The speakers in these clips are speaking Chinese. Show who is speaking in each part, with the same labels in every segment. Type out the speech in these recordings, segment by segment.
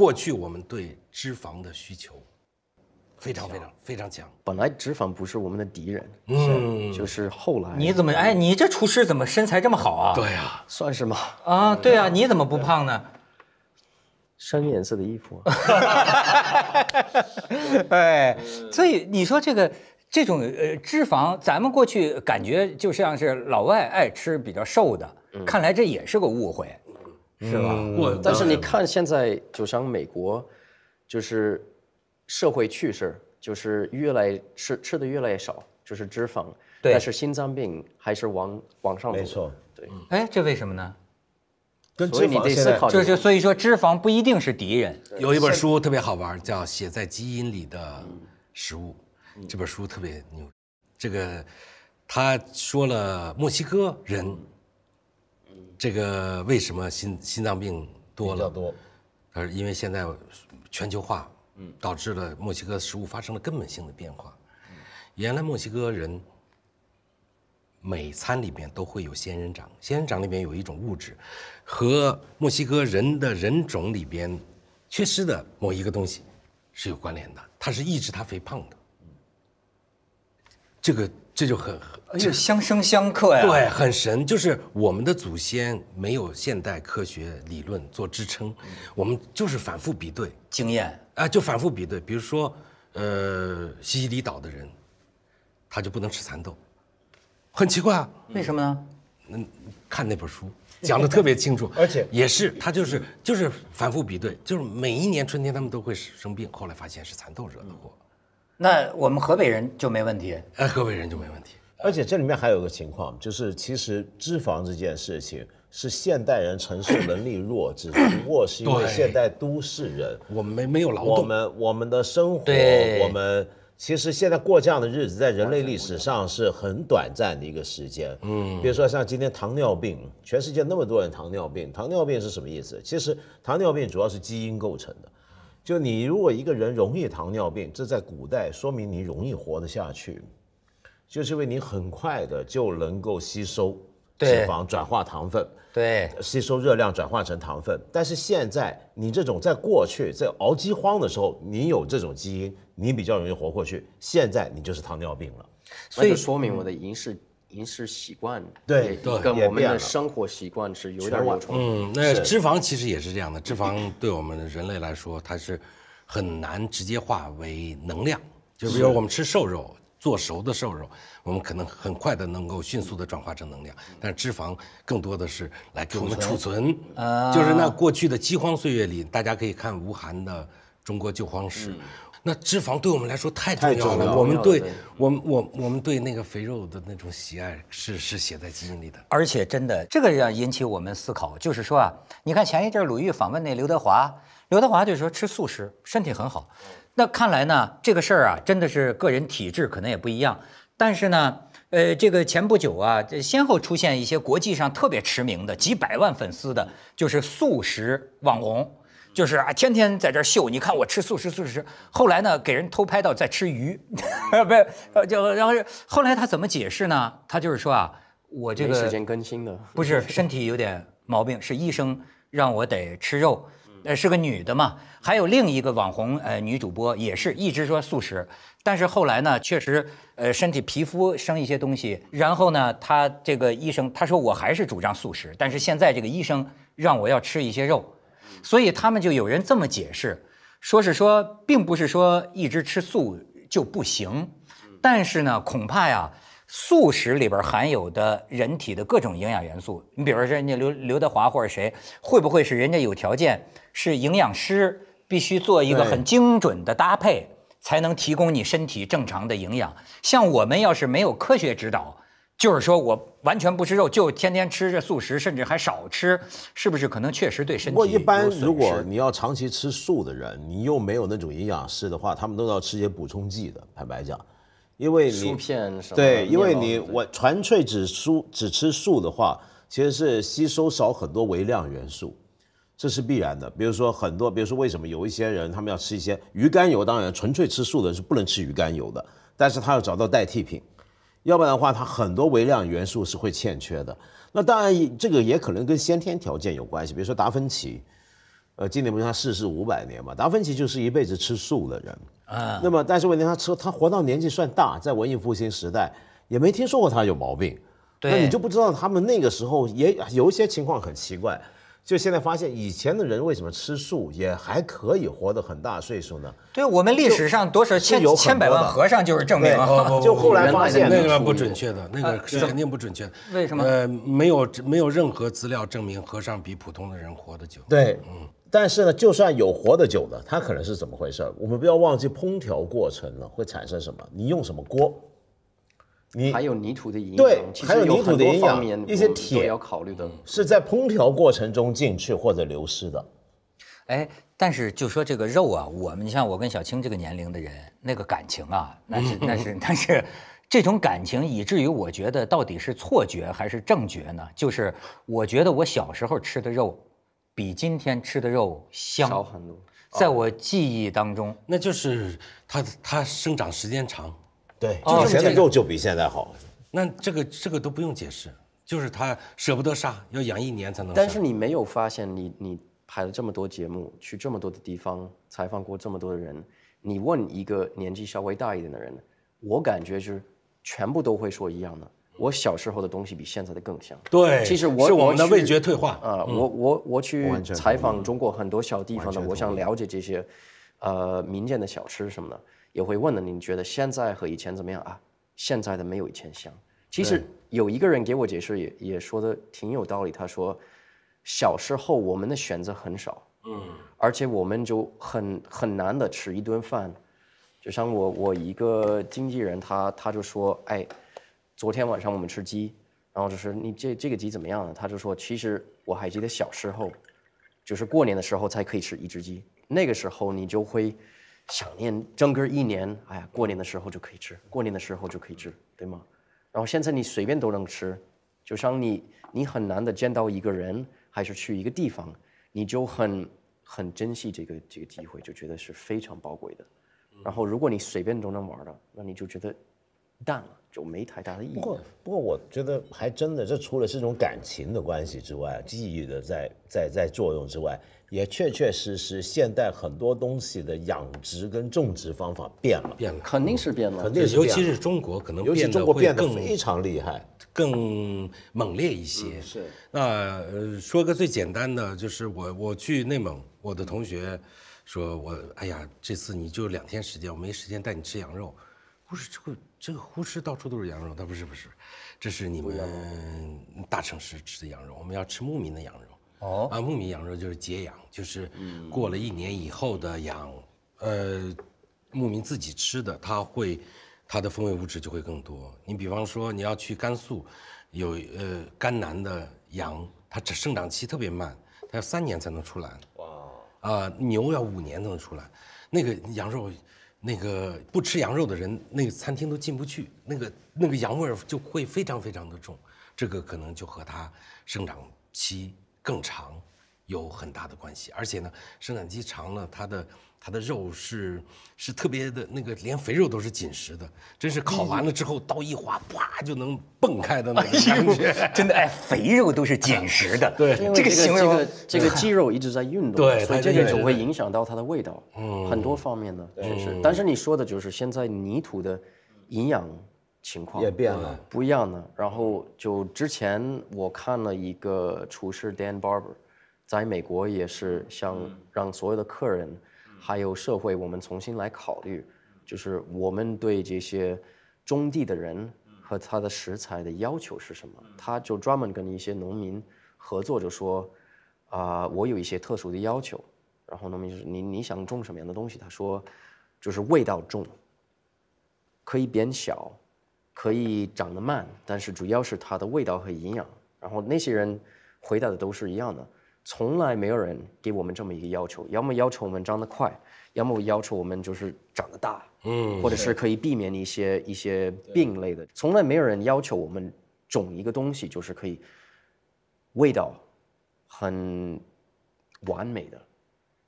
Speaker 1: 过去我们对脂肪的需求非常非常非常强。
Speaker 2: 本来脂肪不是我们的敌人，嗯，就是后来你怎么哎，你这厨师怎么身材这么好啊？对呀，算是吗？啊，
Speaker 3: 对
Speaker 4: 啊，你怎么不胖呢？深颜色的衣服，哎，所以你说这个这种呃脂肪，咱们过去感觉就像是老外爱吃比较瘦
Speaker 2: 的，看来这也是个误会。是吧？但是你看现在，就像美国，就是社会趋势，就是越来吃吃的越来越少，就是脂肪。对。但是心脏病还是往往上走。没错。对。
Speaker 4: 哎，这为什么呢？所以你得思考。就是
Speaker 1: 所以说脂肪不一定是敌人。有一本书特别好玩，叫《写在基因里的食物》，这本书特别牛。这个他说了，墨西哥人。这个为什么心心脏病多了？比较多，呃，因为现在全球化，嗯，导致了墨西哥食物发生了根本性的变化。原来墨西哥人每餐里面都会有仙人掌，仙人掌里面有一种物质，和墨西哥人的人种里边缺失的某一个东西是有关联的，它是抑制他肥胖的。这个。这就很，就相生相克呀。对，很神，就是我们的祖先没有现代科学理论做支撑，我们就是反复比对经验啊，就反复比对。比如说，呃，西西里岛的人，他就不能吃蚕豆，很奇怪啊。为什么呢？嗯，看那本书讲的特别清楚，而且也是他就是就是反复比对，就是每一年春天他们都会生病，后来发现是蚕豆惹的祸。那我们河北人就
Speaker 3: 没问题，哎，河北人就没问题。而且这里面还有个情况，就是其实脂肪这件事情是现代人承受能力弱，只不过是因为现代都市人，我们没没有劳动，我们我们的生活，我们其实现在过这样的日子，在人类历史上是很短暂的一个时间。嗯，比如说像今天糖尿病，全世界那么多人糖尿病，糖尿病是什么意思？其实糖尿病主要是基因构成的。就你如果一个人容易糖尿病，这在古代说明你容易活得下去，就是因为你很快的就能够吸收脂肪转化糖分，对，吸收热量转化成糖分。但是现在你这种在过去在熬饥荒的时候，你有这种基因，你比较容易活过去。现在你就是糖尿病了，
Speaker 2: 所以说明我的
Speaker 3: 基因是。饮食习惯对对，跟我们的
Speaker 2: 生活习惯是有点吻合。嗯，那脂
Speaker 1: 肪其实也是这样的，脂肪对我们人类来说，它是很难直接化为能量。就比如我们吃瘦肉，做熟的瘦肉，我们可能很快的能够迅速的转化成能量。但是脂肪更多的是来给我们储存。就是那过去的饥荒岁月里，大家可以看吴晗的《中国旧荒史》。那脂肪对我们来说太重要了，我们对我我我们对那个肥肉的那种喜爱是是写在基因里的，而且真的
Speaker 4: 这个要引起我们思考，就是说啊，你看前一阵鲁豫访问那刘德华，刘德华就说吃素食身体很好，那看来呢这个事儿啊真的是个人体质可能也不一样，但是呢呃这个前不久啊这先后出现一些国际上特别驰名的几百万粉丝的就是素食网红。就是啊，天天在这秀，你看我吃素食素食。后来呢，给人偷拍到在吃鱼，不是，就然后后来他怎么解释呢？他就是说啊，
Speaker 2: 我这个时间更新的
Speaker 4: 不是身体有点毛病，是医生让我得吃肉。呃，是个女的嘛？还有另一个网红呃女主播也是一直说素食，但是后来呢，确实呃身体皮肤生一些东西。然后呢，她这个医生她说我还是主张素食，但是现在这个医生让我要吃一些肉。所以他们就有人这么解释，说是说，并不是说一直吃素就不行，但是呢，恐怕呀，素食里边含有的人体的各种营养元素，你比如说人家刘刘德华或者谁，会不会是人家有条件，是营养师必须做一个很精准的搭配，才能提供你身体正常的营养。像我们要是没有科学指导。就是说我完全不吃肉，就天天吃这素食，甚至还少吃，是不是？可能确实对身体不过一
Speaker 3: 般，如果你要长期吃素的人，你又没有那种营养师的话，他们都要吃些补充剂的，坦白讲，因为你对，因为你我纯粹只蔬只吃素的话，其实是吸收少很多微量元素，这是必然的。比如说很多，比如说为什么有一些人他们要吃一些鱼肝油？当然，纯粹吃素的人是不能吃鱼肝油的，但是他要找到代替品。要不然的话，他很多微量元素是会欠缺的。那当然，这个也可能跟先天条件有关系。比如说达芬奇，呃，今年不是他逝世五百年嘛？达芬奇就是一辈子吃素的人啊。那么，但是问题他吃，他活到年纪算大，在文艺复兴时代，也没听说过他有毛病。那你就不知道他们那个时候也有一些情况很奇怪。就现在发现，以前的人为什么吃素也还可以活得很大岁数呢？对，
Speaker 4: 我们历史上多少千千百万和尚就是证明。
Speaker 3: 就后来发现那个不准确的，那个是肯定不准确。
Speaker 1: 为什么？呃，没有没有任何资料证明和尚比普通的人活得久。对，
Speaker 3: 但是呢，就算有活得久的，他可能是怎么回事我们不要忘记烹调过程了会产生什么？你用什么锅？你还有泥土的营养，对，还有泥土的营养，一些铁要考虑的，是在烹调过程中进去或者流失的。哎，但是就
Speaker 4: 说这个肉啊，我们像我跟小青这个年龄的人，那个感情啊，那是那是 但是这种感情，以至于我觉得到底是错觉还是正觉呢？就是我觉得我小时候吃的肉比今天吃的肉香少很多，
Speaker 1: 在我记忆当中，那就是它它生长时间长。
Speaker 3: 对，以前的就就比现在好。
Speaker 1: 那这个这个都不用解释，就是他舍不得杀，要养一年才能。但是你
Speaker 2: 没有发现，你你拍了这么多节目，去这么多的地方，采访过这么多的人，你问一个年纪稍微大一点的人，我感觉就是全部都会说一样的。我小时候的东西比现在的更香。对，其实是我的味觉退化啊。我我我去采访中国很多小地方的，我想了解这些，呃，民间的小吃什么的。也会问的，你觉得现在和以前怎么样啊？现在的没有以前香。其实有一个人给我解释，也也说的挺有道理。他说，小时候我们的选择很少，嗯，而且我们就很很难的吃一顿饭。就像我，我一个经纪人，他他就说，哎，昨天晚上我们吃鸡，然后就是你这这个鸡怎么样呢？他就说，其实我还记得小时候，就是过年的时候才可以吃一只鸡，那个时候你就会。想念整个一年，哎呀，过年的时候就可以吃，过年的时候就可以吃，对吗？然后现在你随便都能吃，就像你，你很难的见到一个人，还是去一个地方，你就很很珍惜这个这个机会，就觉得是非常宝贵的。然后如果你随便都能玩的，那你就觉得
Speaker 3: 淡了，就没太大的意义。不过不过，我觉得还真的，这除了是种感情的关系之外，记忆的在在在作用之外。也确确实实，现代很多东西的养殖跟种植方法变了，变了，肯定是变了，肯定是。尤其是中
Speaker 1: 国，可能尤中国变得非常厉害，更猛烈一些。是。那说个最简单的，就是我我去内蒙，我的同学说，我哎呀，这次你就两天时间，我没时间带你吃羊肉。不是这个这个呼市到处都是羊肉，他不是不是，这是你们大城市吃的羊肉，我们要吃牧民的羊肉。哦，啊，牧民羊肉就是节羊，就是过了一年以后的羊，呃，牧民自己吃的，它会，它的风味物质就会更多。你比方说，你要去甘肃，有呃甘南的羊，它这生长期特别慢，它要三年才能出栏。哇！啊，牛要五年才能出栏，那个羊肉，那个不吃羊肉的人，那个餐厅都进不去，那个那个羊味儿就会非常非常的重。这个可能就和它生长期。更长，有很大的关系。而且呢，生产期长了，它的它的肉是是特别的那个，连肥肉都是紧实的，真是烤完了之后刀一划，啪就能蹦开的，那种
Speaker 4: 感觉。
Speaker 2: 真的哎，肥肉都是紧实的。对，这个形容这个 肌肉一直在运动，对，所以这个总会影响到它的味道，很多方面呢，确实。但是你说的就是现在泥土的营养。情况也变了，不一样的。然后就之前我看了一个厨师 Dan Barber，在美国也是想让所有的客人还有社会，我们重新来考虑，就是我们对这些种地的人和他的食材的要求是什么。他就专门跟一些农民合作，就说啊，我有一些特殊的要求。然后农民就是你你想种什么样的东西？”他说：“就是味道重，可以变小。”可以长得慢，但是主要是它的味道和营养。然后那些人回答的都是一样的，从来没有人给我们这么一个要求，要么要求我们长得快，要么要求我们就是长得大，
Speaker 1: 嗯，
Speaker 4: 或者是可
Speaker 2: 以避免一些一些病类的，从来没有人要求我们种一个东西就是可以味道很完美的。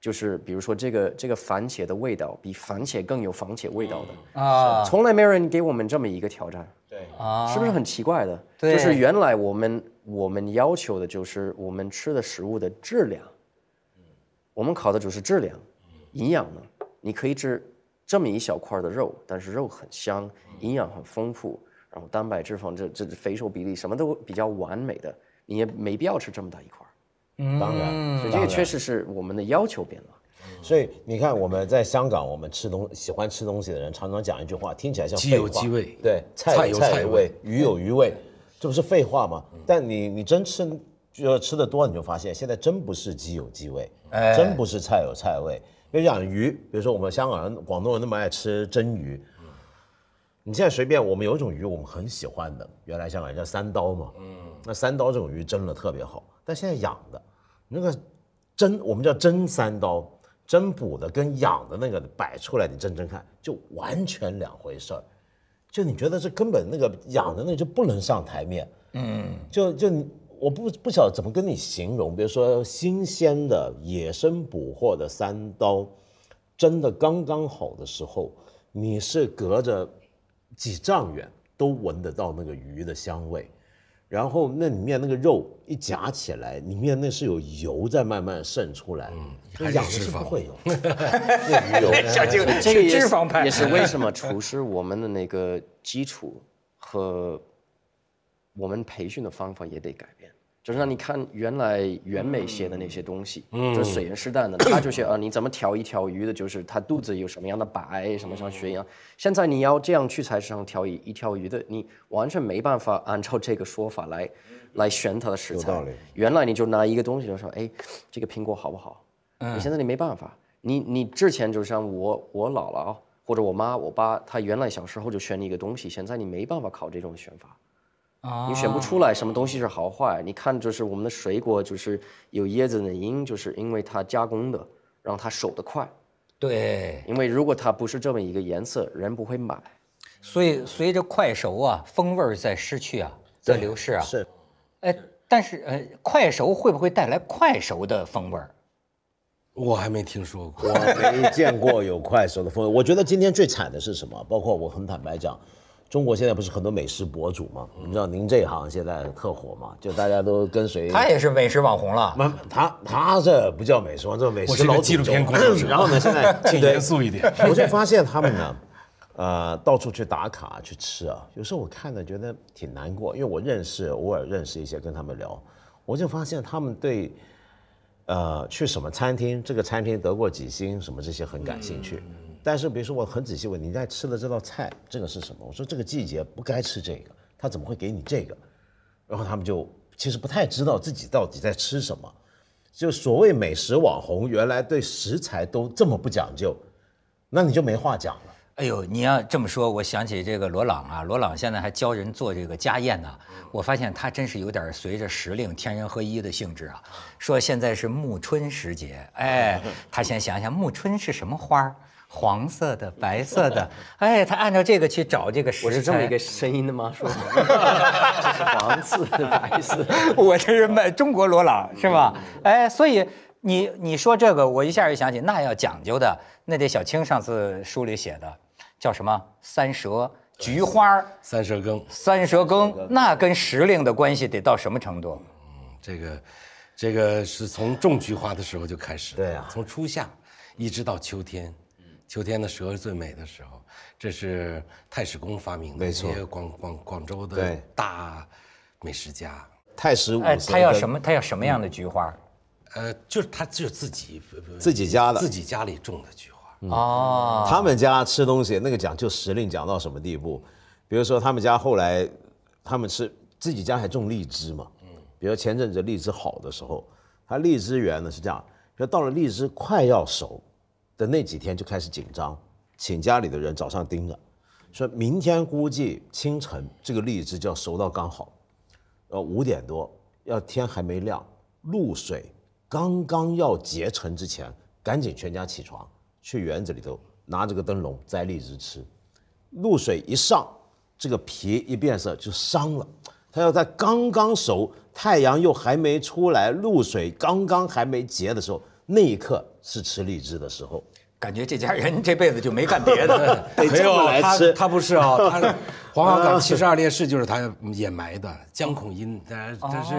Speaker 2: 就是比如说这个这个番茄的味道比番茄更有番茄味道
Speaker 1: 的
Speaker 4: 啊，从
Speaker 2: 来没人给我们这么一个挑战，
Speaker 4: 对啊，是不是
Speaker 2: 很奇怪的？对，就是原来我们我们要求的就是我们吃的食物的质量，我们考的就是质量，营养呢？你可以吃这么一小块的肉，但是肉很香，营养很丰富，然后蛋白质、肪这这肥瘦比例什么都比较完美的，你也没必
Speaker 3: 要吃这么大一块。
Speaker 2: 当然，所以这个确实
Speaker 3: 是我们的要求变了。所以你看，我们在香港，我们吃东喜欢吃东西的人常常讲一句话，听起来像鸡有鸡味，对，菜有菜味，鱼有鱼味，这不是废话吗？但你你真吃，就吃的多，你就发现现在真不是鸡有鸡味，真不是菜有菜味。要讲鱼，比如说我们香港人、广东人那么爱吃蒸鱼，你现在随便，我们有种鱼我们很喜欢的，原来香港人叫三刀嘛，嗯，那三刀这种鱼蒸了特别好，但现在养的。那个真我们叫真三刀，真补的跟养的那个摆出来，你真蒸看，就完全两回事儿。就你觉得这根本那个养的那就不能上台面，嗯，就就我不不晓得怎么跟你形容。比如说新鲜的野生捕获的三刀，真的刚刚好的时候，你是隔着几丈远都闻得到那个鱼的香味。然后那里面那个肉一夹起来，里面那是有油在慢慢渗出来。嗯，还是脂肪，
Speaker 2: 那油，这脂肪排也是为什么厨
Speaker 3: 师我们的那个基
Speaker 2: 础和我们培训的方法也得改变。就是让你看原来袁枚写的那些东西，嗯，就水盐释淡的，他就写啊，你怎么调一条鱼的，就是它肚子有什么样的白，什么像血一样。现在你要这样去菜市场挑一一条鱼的，你完全没办法按照这个说法来，来选它的食材。原来你就拿一个东西就说，哎，这个苹果好不好？嗯，你现在你没办法。你你之前就像我我姥姥或者我妈我爸，他原来小时候就选一个东西，现在你没办法考这种选法。你选不出来什么东西是好坏，你看就是我们的水果，就是有椰子的因，就是因为它加工的，让它熟得快。
Speaker 4: 对，
Speaker 2: 因为如果它不是这么一个颜色，人不会买。所以，随着快熟
Speaker 4: 啊，风味在失去啊，
Speaker 2: 在流失啊。是。
Speaker 4: 哎，但是，呃，
Speaker 3: 快熟会不会带来快熟的风味
Speaker 1: 我还没听说
Speaker 4: 过，我
Speaker 3: 没见过有快熟的风味我觉得今天最惨的是什么？包括我很坦白讲。中国现在不是很多美食博主吗？你知道您这行现在特火吗？就大家都跟随他也是美食网红了。他他这不叫美食，这美食老纪录片故事。然后呢，现在请严肃一点。我就发现他们呢，呃，到处去打卡去吃啊，有时候我看呢觉得挺难过，因为我认识，偶尔认识一些跟他们聊，我就发现他们对，呃，去什么餐厅，这个餐厅得过几星什么这些很感兴趣。但是，比如说，我很仔细问你在吃的这道菜，这个是什么？我说这个季节不该吃这个，他怎么会给你这个？然后他们就其实不太知道自己到底在吃什么，就所谓美食网红，原来对食材都这么不讲究，那你就没话讲了。哎呦，你要这
Speaker 4: 么说，我想起这个罗朗啊，罗朗现在还教人做这个家宴呢。我发现他真是有点随着时令天人合一的性质啊。说现在是暮春时节，哎，他先想想暮春是什么花儿。黄色的，白色的，哎，他按照这个去找这个食材，我是这么一个声音的吗？说，这是黄色的，白色。我这是卖中国罗朗是吧？哎，所以你你说这个，我一下就想起那要讲究的，那得小青上次书里写的，叫什么？三蛇菊花，
Speaker 1: 三蛇羹，三蛇羹，那跟时令的关系得到什么程度？嗯，这个，这个是从种菊花的时候就开始，对啊，从初夏一直到秋天。秋天的蛇是最美的时候，这是太史公发明的，没错，广广广州的大美食家太史五，他要什么？他要什么样的菊花？呃，就是他就自己自己家的自己家里种的菊
Speaker 3: 花哦。他们家吃东西那个讲究时令讲到什么地步？比如说他们家后来他们吃自己家还种荔枝嘛，嗯，比如前阵子荔枝好的时候，他荔枝园呢是这样，就到了荔枝快要熟。的那几天就开始紧张，请家里的人早上盯着，说明天估计清晨这个荔枝就要熟到刚好，呃五点多要天还没亮，露水刚刚要结成之前，赶紧全家起床去园子里头拿这个灯笼摘荔枝吃，露水一上，这个皮一变色就伤了，它要在刚刚熟，太阳又还没出来，露水刚刚还没结的时候，那一刻。是吃荔枝的时候，感觉这家人这辈子就没干别的。没有他，他不是啊，他。
Speaker 4: 黄花岗七十
Speaker 1: 二烈士就是他掩埋的江孔殷，他他是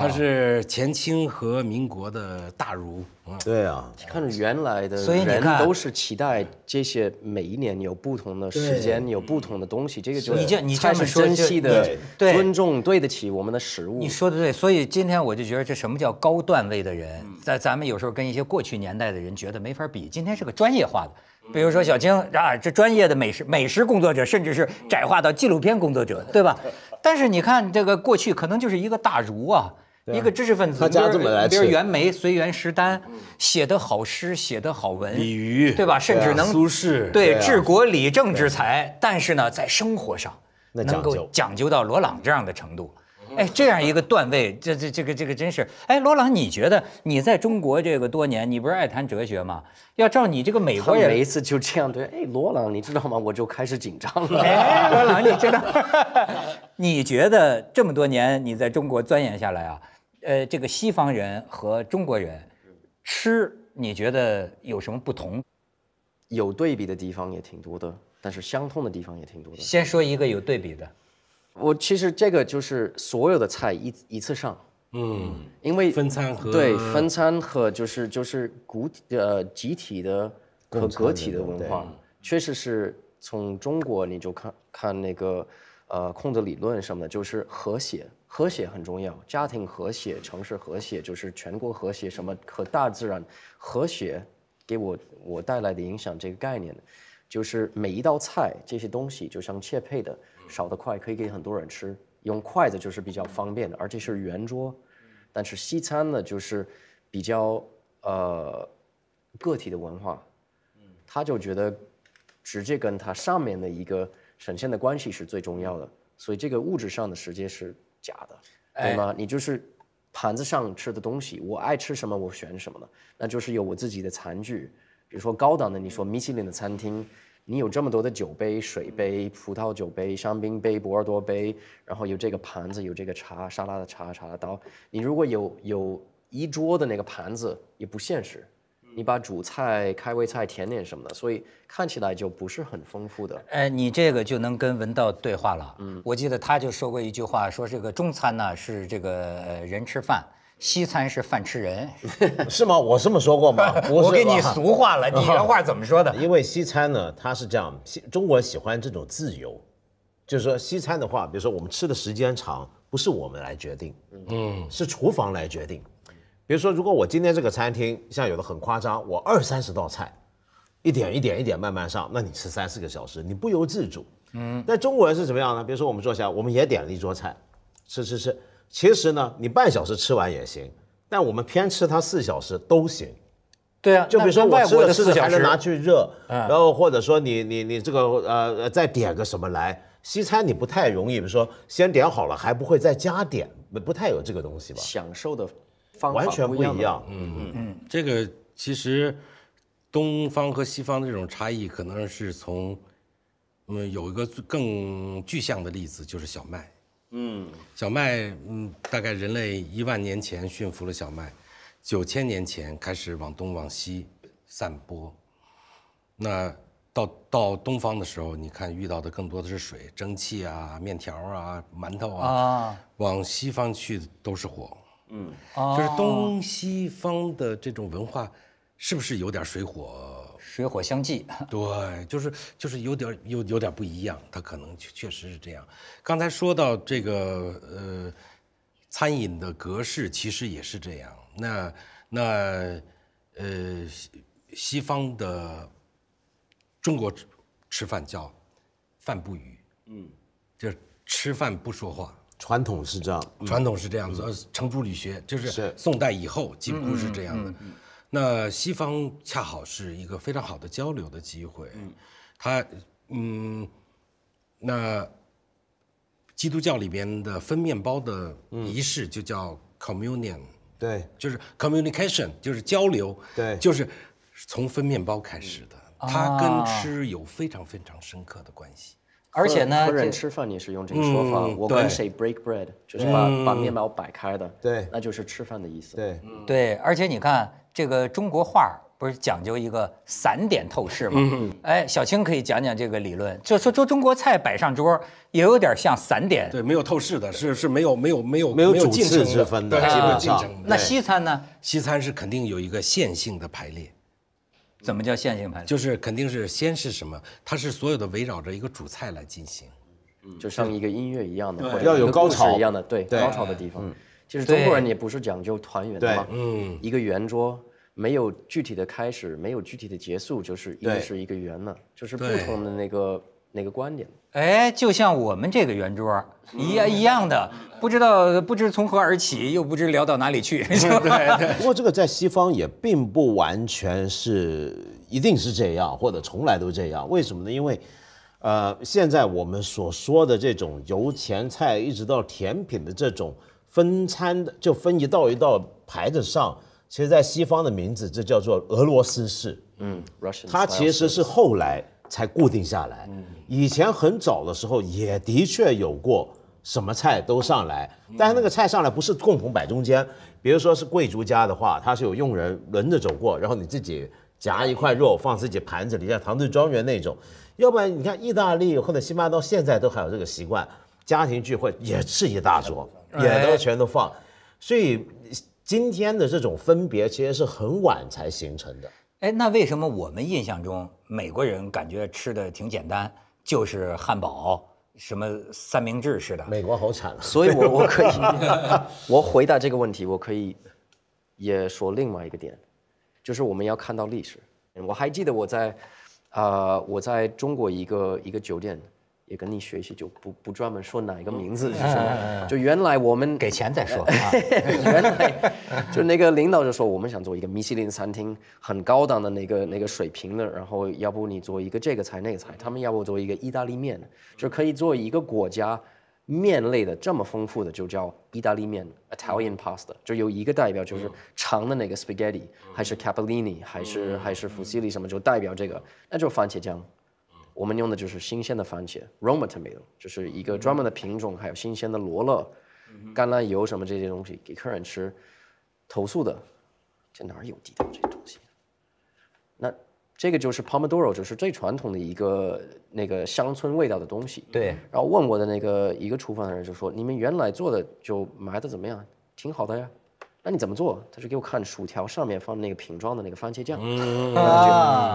Speaker 1: 他是
Speaker 2: 前清和民国的大儒对啊，看着原来的，所以你看都是期待这些，每一年有不同的时间，有不同的东西，这个就你这是珍惜的，尊重对得起我们的食物。你说的对，所以今天我就
Speaker 4: 觉得这什么叫高段位的人，在咱们有时候跟一些过去年代的人觉得没法比，今天是个专业化的。比如说小青啊，这专业的美食美食工作者，甚至是窄化到纪录片工作者，对吧？但是你看这个过去，可能就是一个大儒啊，一个知识分子。他家这么来？边袁枚随园诗丹写的好诗，写的好文。李渔对吧？甚至能苏
Speaker 1: 轼对治
Speaker 4: 国理政之才。但是呢，在生活上能够讲究到罗朗这样的程度。哎，这样一个段位，这这这个这个真是。哎，罗朗，你觉得你在中国这个多年，你不是爱谈哲学吗？要照你这个美国人每一
Speaker 2: 次就这样对。哎，罗朗，你知道吗？我就开始紧张了。罗朗，你知道？
Speaker 4: 你觉得这么多年你在中国钻研下来啊，呃，这个西方人和中国人吃，你觉得有什么不同？
Speaker 2: 有对比的地方也挺多的，但是相通的地方也挺多的。先说一个有对比的。我其实这个就是所有的菜一一次上，嗯，因
Speaker 1: 为分餐和对分
Speaker 2: 餐和就是就是古体呃集体的和个体的文化，确实是从中国你就看看那个呃控制理论什么的，就是和谐和谐很重要，家庭和谐、城市和谐，就是全国和谐，什么和大自然和谐给我我带来的影响这个概念就是每一道菜这些东西，就像切配的少的快，可以给很多人吃。用筷子就是比较方便的，而且是圆桌。但是西餐呢，就是比较呃个体的文化，他就觉得直接跟他上面的一个神仙的关系是最重要的。所以这个物质上的世界是假的，对吗？你就是盘子上吃的东西，我爱吃什么我选什么呢？那就是有我自己的餐具。比如说高档的，你说米其林的餐厅，你有这么多的酒杯、水杯、葡萄酒杯、香槟杯、波尔多杯，然后有这个盘子，有这个茶沙拉的茶、茶刀。你如果有有一桌的那个盘子，也不现实。你把主菜、开胃菜、甜点什么的，所以看起来就不是很丰富的。
Speaker 4: 哎，你这个就能跟文道对话了。嗯，我记得他就说过一句话，说这个中餐呢是这个人吃饭。西餐是饭吃人，是吗？我这么说过吗？我给你俗话了，你原
Speaker 3: 话怎么说的？因为西餐呢，它是这样，西中国人喜欢这种自由，就是说西餐的话，比如说我们吃的时间长，不是我们来决定，嗯，是厨房来决定。比如说，如果我今天这个餐厅像有的很夸张，我二三十道菜，一点一点一点慢慢上，那你吃三四个小时，你不由自主。嗯，但中国人是怎么样呢？比如说我们坐下，我们也点了一桌菜，吃吃吃。其实呢，你半小时吃完也行，但我们偏吃它四小时都行。对啊，就比如说我吃的四小时还能拿去热，然后或者说你你你这个呃再点个什么来，西餐你不太容易，比如说先点好了还不会再加点，不太有这个东西吧？享受的方法完全不一样。
Speaker 1: 嗯嗯嗯，这个其实东方和西方的这种差异可能是从嗯有一个更具象的例子就是小麦。嗯，小麦，嗯，大概人类一万年前驯服了小麦，九千年前开始往东往西散播。那到到东方的时候，你看遇到的更多的是水、蒸汽啊、面条啊、馒头啊，往西方去都是火。嗯，就是东西方的这种文化，是不是有点水火？水火相济，对，就是就是有点有有点不一样，它可能确实是这样。刚才说到这个，呃，餐饮的格式其实也是这样。那那呃，西方的中国吃饭叫饭不语，嗯，就是吃饭不说话，传统是这样，传统是这样子。呃，程朱理学就是宋代以后几乎是这样的。那西方恰好是一个非常好的交流的机会，它嗯，那基督教里边的分面包的仪式就叫 communion，对，就是 communication，就是交流，对，就是从分面包开
Speaker 2: 始的，它跟
Speaker 1: 吃有非常非常深刻的关系。而且呢，客人吃饭
Speaker 2: 你是用这个说法。我跟谁 break bread，就是把把面包摆开的，对，那就是吃饭的意思。对，
Speaker 4: 对。而且你看，这个中国画不是讲究一个散点透视吗？哎，小青可以讲讲这个理论。就说说中国菜摆上桌，也有
Speaker 1: 点像散点。对，没有透视的，是是没有没有没有没有主次之分的，基本上。那西餐呢？西餐是肯定有一个线性的排列。怎么叫线性排？就是肯定是先是什么？它是所有的围绕着一个主菜来进行，
Speaker 2: 就像一个音乐一样的，或要有高潮一样的，对高潮的地方。其实中国人也不是讲究团圆嘛，嗯，一个圆桌没有具体的开始，没有具体的结束，就是一个是一个圆嘛。就是不同的那个那个观点。
Speaker 4: 哎，就像我们这个圆桌一样一样的，不知道不知从何而起，又不知聊到哪里去，不
Speaker 3: 过这个在西方也并不完全是一定是这样，或者从来都这样。为什么呢？因为，呃，现在我们所说的这种由前菜一直到甜品的这种分餐的，就分一道一道排着上，其实，在西方的名字这叫做俄罗斯式，嗯，它其实是后来。才固定下来。以前很早的时候也的确有过，什么菜都上来，但是那个菜上来不是共同摆中间。比如说是贵族家的话，他是有佣人轮着走过，然后你自己夹一块肉放自己盘子里，像唐顿庄园那种。要不然你看意大利或者西班牙，到现在都还有这个习惯，家庭聚会也是一大桌，也都全都放。所以今天的这种分别，其实是很晚才形成的。哎，那为什么我们印
Speaker 4: 象中美国人感觉吃的挺简单，就是汉堡、什么三明治似的？美国好惨。啊！所以我 我可以，
Speaker 2: 我回答这个问题，我可以也说另外一个点，就是我们要看到历史。我还记得我在，啊，我在中国一个一个酒店。也跟你学习，就不不专门说哪一个名字是什么。就原来我们给钱再说。啊、原来就那个领导就说，我们想做一个米其林餐厅，很高档的那个那个水平的。然后要不你做一个这个菜那个菜，他们要不做一个意大利面就可以做一个国家面类的这么丰富的，就叫意大利面 （Italian Pasta）。就有一个代表就是长的那个 Spaghetti，还是 Capellini，还是还是佛西里什么，就代表这个，那就番茄酱。我们用的就是新鲜的番茄 r o m a t o m a t o 就是一个专门的品种，还有新鲜的罗勒、橄榄油什么这些东西给客人吃。投诉的，这哪有地道这东西？那这个就是 Pomodoro，就是最传统的一个那个乡村味道的东西。对。然后问我的那个一个厨房的人就说：“你们原来做的就埋的怎么样？挺好的呀。”那你怎么做？他说给我看薯条上面放的那个瓶装的那个番茄酱，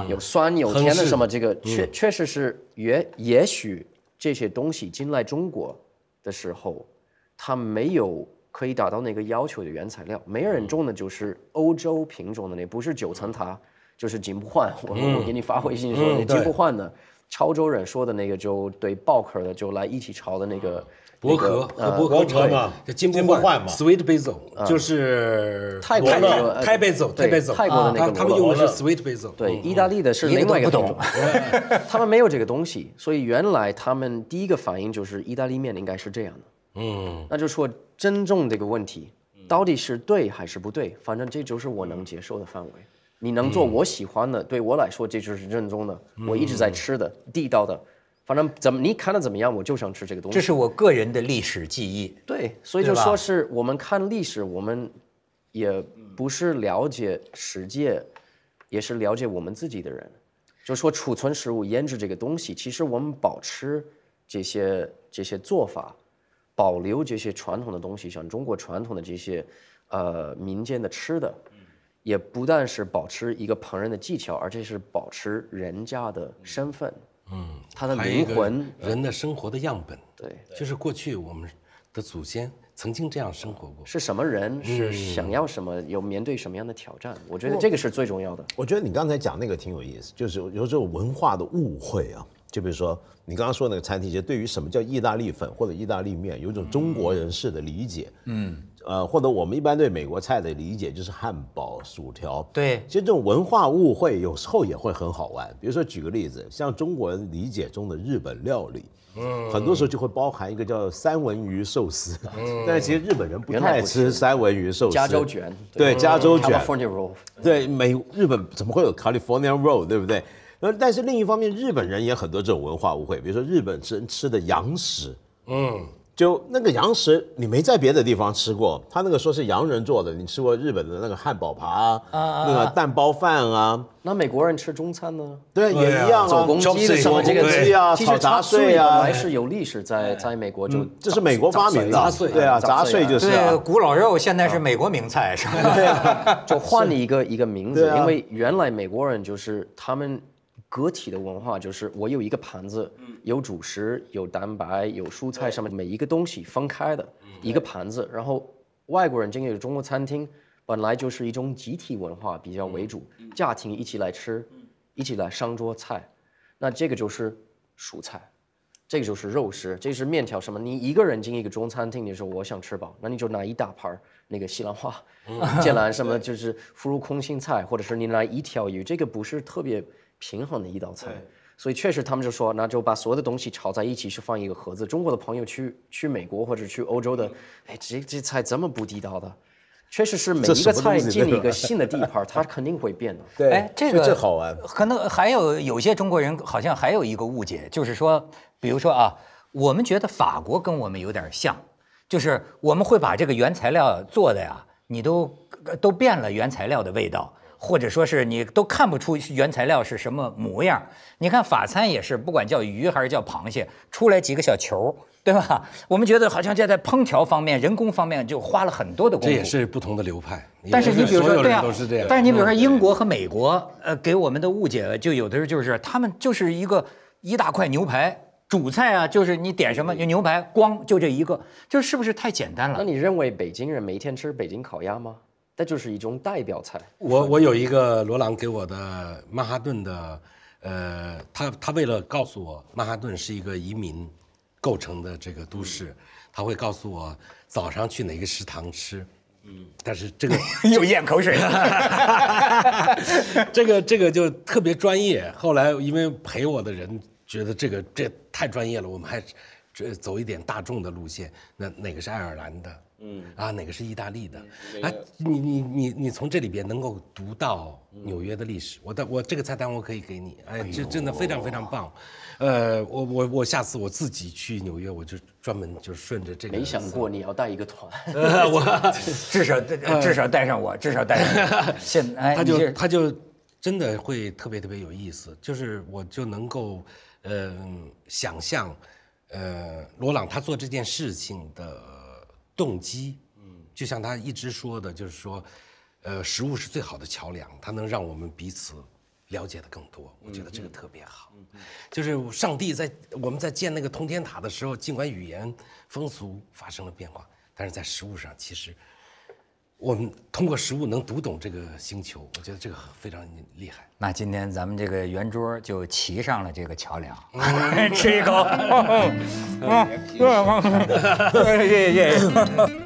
Speaker 2: 有酸有甜的，什么，这个确确实是也也许这些东西进来中国的时候，它没有可以达到那个要求的原材料。没人种的就是欧洲品种的那，不是九层塔就是金不换。我我给你发微信说你金不换呢。潮州人说的那个就对爆壳的就来一起潮的那个薄壳和薄壳嘛，这金不换嘛
Speaker 1: ，sweet basil 就是
Speaker 2: 泰国的泰贝走泰贝走泰国的那个，他们用的是 sweet basil，对，意大利的是另外一个品种，他们没有这个东西，所以原来他们第一个反应就是意大利面应该是这样的，嗯，那就说真正这个问题到底是对还是不对，反正这就是我能接受的范围。你能做我喜欢的，对我来说这就是正宗的。我一直在吃的，地道的，反正怎么你看的怎么样，我就想吃这个东西。这是我个人的历史记忆。对，所以就说是我们看历史，我们也不是了解世界，也是了解我们自己的人。就说储存食物、腌制这个东西，其实我们保持这些这些做法，保留这些传统的东西，像中国传统的这些呃民间的吃的。也不但是保持一个烹饪的技巧，而且是保持人家的身份，
Speaker 1: 嗯，他的灵魂，
Speaker 2: 人的生活的样本，对，
Speaker 1: 就是过去我们的祖先曾经这
Speaker 2: 样生活过。是什么人是想要什么，有面对什么样的挑战？
Speaker 3: 我觉得这个是最重要的。我觉得你刚才讲那个挺有意思，就是有这种文化的误会啊，就比如说你刚刚说那个餐厅，对于什么叫意大利粉或者意大利面，有种中国人士的理解，嗯。呃，或者我们一般对美国菜的理解就是汉堡、薯条。对，其实这种文化误会有时候也会很好玩。比如说，举个例子，像中国人理解中的日本料理，嗯，很多时候就会包含一个叫三文鱼寿司。
Speaker 1: 嗯。但其实日本人不太吃
Speaker 3: 三文鱼寿司。加州卷。对，加州卷。California roll。对，美日本怎么会有 California roll，对不对？呃，但是另一方面，日本人也很多这种文化误会。比如说，日本吃吃的洋食。嗯。就那个羊食，你没在别的地方吃过。他那个说是洋人做的，你吃过日本的那个汉堡扒啊，那个蛋包饭啊。那美国人吃中餐呢？对，也一样啊。炒公鸡的什么？这个鸡啊，炒杂碎啊，还是有历史在在
Speaker 2: 美国。就这是美
Speaker 4: 国发明的。对啊，杂碎就是。对，古老肉现在是美国名菜
Speaker 2: 是吧？
Speaker 3: 对，就
Speaker 2: 换了一个一个名字，因为原来美国人就是他们。个体的文化就是我有一个盘子，有主食，有蛋白，有蔬菜，上面每一个东西分开的一个盘子。然后外国人进营中国餐厅，本来就是一种集体文化比较为主，家庭一起来吃，一起来上桌菜。那这个就是蔬菜，这个就是肉食，这是面条什么？你一个人进一个中餐厅你说我想吃饱，那你就拿一大盘那个西兰花、
Speaker 1: 芥兰，
Speaker 2: 什么就是腐乳空心菜，或者是你拿一条鱼，这个不是特别。平衡的一道菜，所以确实他们就说，那就把所有的东西炒在一起去放一个盒子。中国的朋友去去美国或者去欧洲的，哎，这这菜怎么不地道的？确实是每一个菜进了一个新的地盘，它肯定会变的。对，哎，这个好玩。可能还
Speaker 4: 有有些中国人好像还有一个误解，就是说，比如说啊，我们觉得法国跟我们有点像，就是我们会把这个原材料做的呀，你都都变了原材料的味道。或者说是你都看不出原材料是什么模样，你看法餐也是，不管叫鱼还是叫螃蟹，出来几个小球，对吧？我们觉得好像这在烹调方面、人工方面就花了很多的功夫。这也是
Speaker 1: 不同的流派。但是你比如说，对啊，但是你比如说英
Speaker 4: 国和美国，呃，给我们的误解就有的时候就是他们就是一个一大块牛排主菜啊，就是你点什么就牛排，
Speaker 2: 光就这一个，就是不是太简单了？那你认为北京人每天吃北京烤鸭吗？那就是一种代表菜。我我有一
Speaker 1: 个罗朗给我的曼哈顿的，呃，他他为了告诉我曼哈顿是一个移民构成的这个都市，他会告诉我早上去哪个食堂吃。嗯，但是这个 又咽口水了。这个这个就特别专业。后来因为陪我的人觉得这个这太专业了，我们还这走一点大众的路线。那哪个是爱尔兰的？嗯啊，哪个是意大利的？啊，你你你你从这里边能够读到纽约的历史。我的我这个菜单我可以给你，哎，这真的非常非常棒。呃，我我我下次我自己去纽约，我就专门就顺着这个。没想过你要带一个团，我 至少至少带上我，至少带上。现他就他就真的会特别特别有意思，就是我就能够呃想象呃罗朗他做这件事情的。动机，嗯，就像他一直说的，就是说，呃，食物是最好的桥梁，它能让我们彼此了解的更多。我觉得这个特别好，就是上帝在我们在建那个通天塔的时候，尽管语言风俗发生了变化，但是在食物上其实。我们通过食物能读懂这个星球，我觉得这个非常厉害。
Speaker 4: 那今天咱们这个圆桌就骑上了这个桥梁，吃一口，嗯 嗯嗯，耶耶。